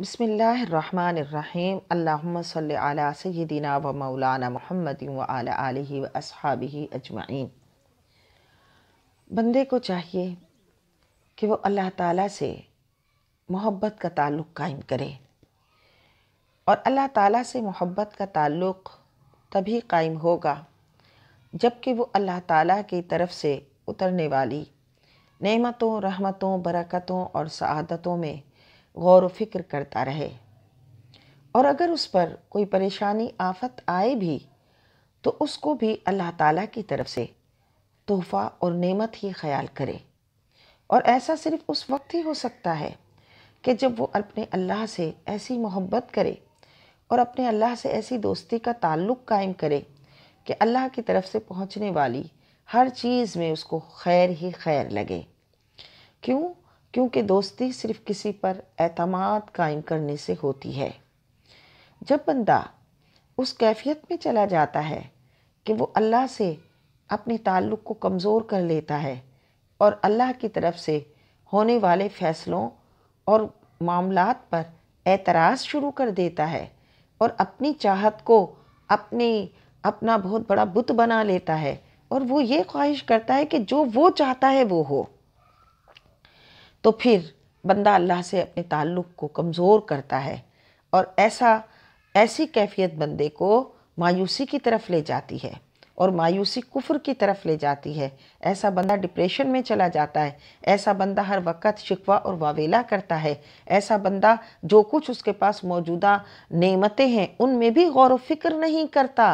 बसमीम् अल्लाम सल व मौलाना महमद व ही अजमाइन बंदे को चाहिए कि वो अल्लाह ताला से मोहब्बत का ताल्लुक़ कायम करे और अल्लाह ताला से मोहब्बत का ताल्लुक़ तभी कायम होगा जबकि वो अल्लाह ताला की तरफ से उतरने वाली नेमतों रहमतों बरकतों और सआदतों में गौर व फिक्र करता रहे और अगर उस पर कोई परेशानी आफत आए भी तो उसको भी अल्लाह ताला की तरफ से तोहफ़ा और नेमत ही ख्याल करे और ऐसा सिर्फ उस वक्त ही हो सकता है कि जब वो अपने अल्लाह से ऐसी मोहब्बत करे और अपने अल्लाह से ऐसी दोस्ती का ताल्लुक़ कायम करे कि अल्लाह की तरफ से पहुँचने वाली हर चीज़ में उसको खैर ही खैर लगे क्यों क्योंकि दोस्ती सिर्फ किसी पर अतमाद कायम करने से होती है जब बंदा उस कैफियत में चला जाता है कि वो अल्लाह से अपने ताल्लुक़ को कमज़ोर कर लेता है और अल्लाह की तरफ से होने वाले फ़ैसलों और मामलात पर एतराज़ शुरू कर देता है और अपनी चाहत को अपने अपना बहुत बड़ा बुत बना लेता है और वो ये ख्वाहिश करता है कि जो वो चाहता है वो हो तो फिर बंदा अल्लाह से अपने ताल्लुक़ को कमज़ोर करता है और ऐसा ऐसी कैफियत बंदे को मायूसी की तरफ ले जाती है और मायूसी कुफ्र की तरफ ले जाती है ऐसा बंदा डिप्रेशन में चला जाता है ऐसा बंदा हर वक्त शिकवा और वावेला करता है ऐसा बंदा जो कुछ उसके पास मौजूदा नेमतें हैं उनमें भी गौर व फिक्र नहीं करता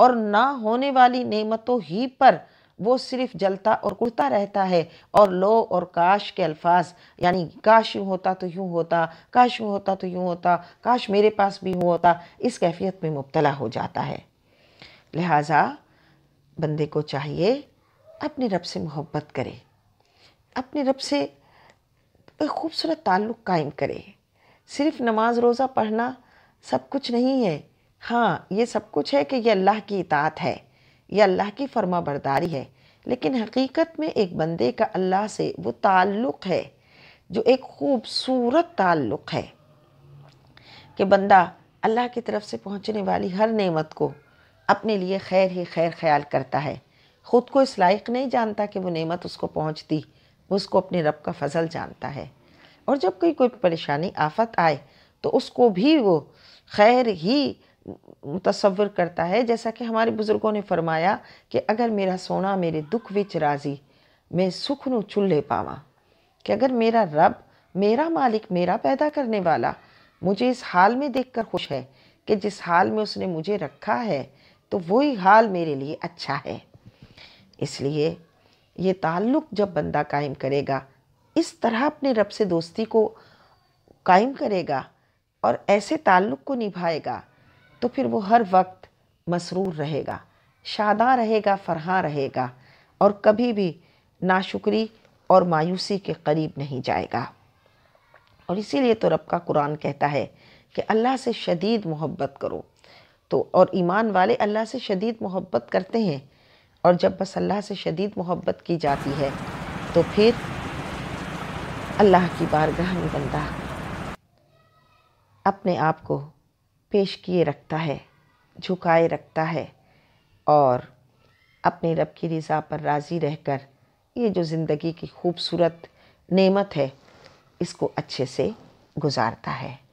और ना होने वाली नेमतों ही पर वो सिर्फ जलता और कुड़ता रहता है और लो और काश के अल्फाज यानी काश यूँ होता तो यूँ होता काश यूँ होता तो यूँ होता काश मेरे पास भी यूँ होता इस कैफियत में मुबतला हो जाता है लिहाजा बंदे को चाहिए अपने रब से मोहब्बत करे अपने रब से एक खूबसूरत ताल्लुक़ कायम करे सिर्फ नमाज रोज़ा पढ़ना सब कुछ नहीं है हाँ ये सब कुछ है कि यह अल्लाह की इतात है यह अल्लाह की फर्मा बरदारी है लेकिन हकीकत में एक बंदे का अल्लाह से वो ताल्लुक़ है जो एक खूबसूरत ताल्लुक़ है कि बंदा अल्लाह की तरफ से पहुँचने वाली हर नेमत को अपने लिए खैर ही खैर ख्याल करता है ख़ुद को इस लायक नहीं जानता कि वो नेमत उसको पहुँचती वो उसको अपने रब का फजल जानता है और जब कोई कोई परेशानी आफत आए तो उसको भी वो खैर ही मुतसवर करता है जैसा कि हमारे बुज़ुर्गों ने फरमाया कि अगर मेरा सोना मेरे दुख विच राजी मैं सुख ਨੂੰ ले पावा कि अगर मेरा रब मेरा मालिक मेरा पैदा करने वाला मुझे इस हाल में देखकर खुश है कि जिस हाल में उसने मुझे रखा है तो वही हाल मेरे लिए अच्छा है इसलिए ये ताल्लुक़ जब बंदा कायम करेगा इस तरह अपने रब से दोस्ती को कायम करेगा और ऐसे ताल्लुक़ को निभाएगा तो फिर वो हर वक्त मसरूर रहेगा शादा रहेगा फरहा रहेगा और कभी भी नाशुक्री और मायूसी के करीब नहीं जाएगा और इसीलिए तो रब का कुरान कहता है कि अल्लाह से शदीद मोहब्बत करो तो और ईमान वाले अल्लाह से शदीद मोहब्बत करते हैं और जब बस अल्लाह से शदीद मोहब्बत की जाती है तो फिर अल्लाह की बारगाह में बंदा अपने आप को पेश किए रखता है झुकाए रखता है और अपने रब की रज़ा पर राज़ी रहकर ये जो ज़िंदगी की खूबसूरत नेमत है इसको अच्छे से गुजारता है